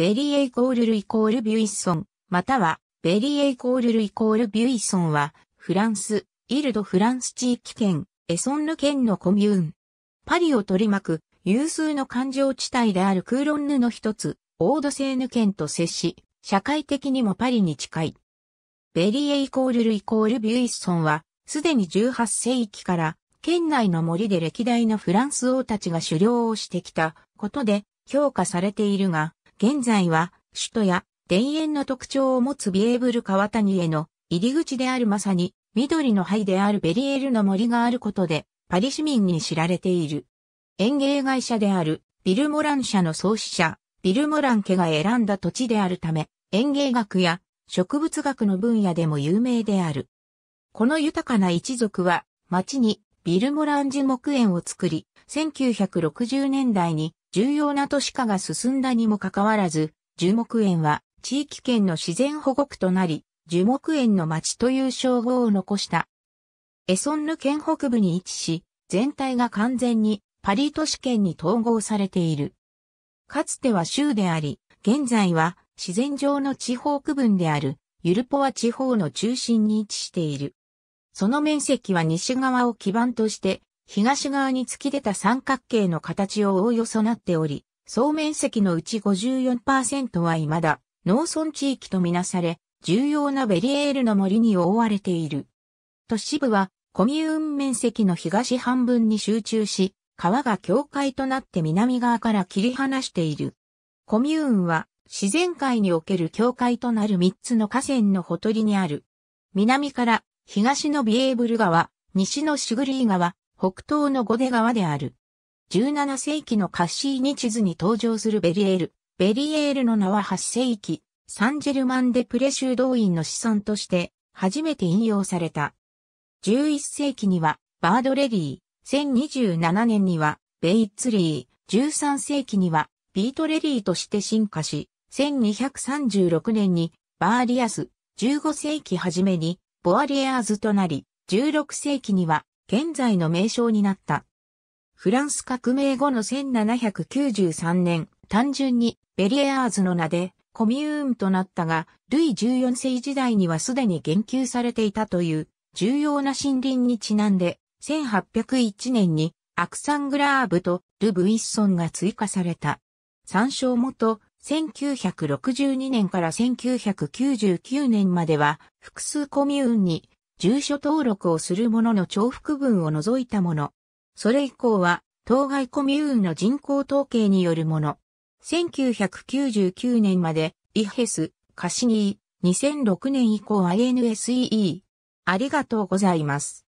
ベリーエイコールルイコールビュイッソン、または、ベリーエイコールルイコールビュイッソンは、フランス、イルド・フランス地域圏、エソンヌ県のコミューン。パリを取り巻く、有数の環状地帯であるクーロンヌの一つ、オードセーヌ県と接し、社会的にもパリに近い。ベリーエイコールルイコールビュイッソンは、すでに18世紀から、県内の森で歴代のフランス王たちが狩猟をしてきたことで評価されているが、現在は、首都や田園の特徴を持つビエーブル川谷への入り口であるまさに、緑の灰であるベリエールの森があることで、パリ市民に知られている。園芸会社である、ビルモラン社の創始者、ビルモラン家が選んだ土地であるため、園芸学や植物学の分野でも有名である。この豊かな一族は、町にビルモラン樹木園を作り、1960年代に重要な都市化が進んだにもかかわらず、樹木園は地域圏の自然保護区となり、樹木園の町という称号を残した。エソンヌ県北部に位置し、全体が完全にパリ都市圏に統合されている。かつては州であり、現在は自然上の地方区分であるユルポワ地方の中心に位置している。その面積は西側を基盤として東側に突き出た三角形の形をおおよそなっており、総面積のうち54%は未だ農村地域とみなされ、重要なベリエールの森に覆われている。都市部はコミューン面積の東半分に集中し、川が境界となって南側から切り離している。コミューンは自然界における境界となる3つの河川のほとりにある。南から東のビエーブル川、西のシグリー川、北東のゴデ川である。17世紀のカッシーニ地図に登場するベリエール。ベリエールの名は8世紀、サンジェルマン・デ・プレ修道院の子孫として初めて引用された。11世紀にはバードレリー、1027年にはベイツリー、13世紀にはビートレリーとして進化し、1236年にバーリアス、15世紀初めにボアリエアーズとなり、16世紀には現在の名称になった。フランス革命後の1793年、単純にベリエアーズの名でコミューンとなったが、ルイ14世時代にはすでに言及されていたという重要な森林にちなんで、1801年にアクサングラーブとル・ブイッソンが追加された。参照元、1962年から1999年までは複数コミューンに住所登録をする者の重複分を除いたもの。それ以降は、当該コミューンの人口統計によるもの。1999年まで、イヘス、カシニー、2006年以降は n s e e ありがとうございます。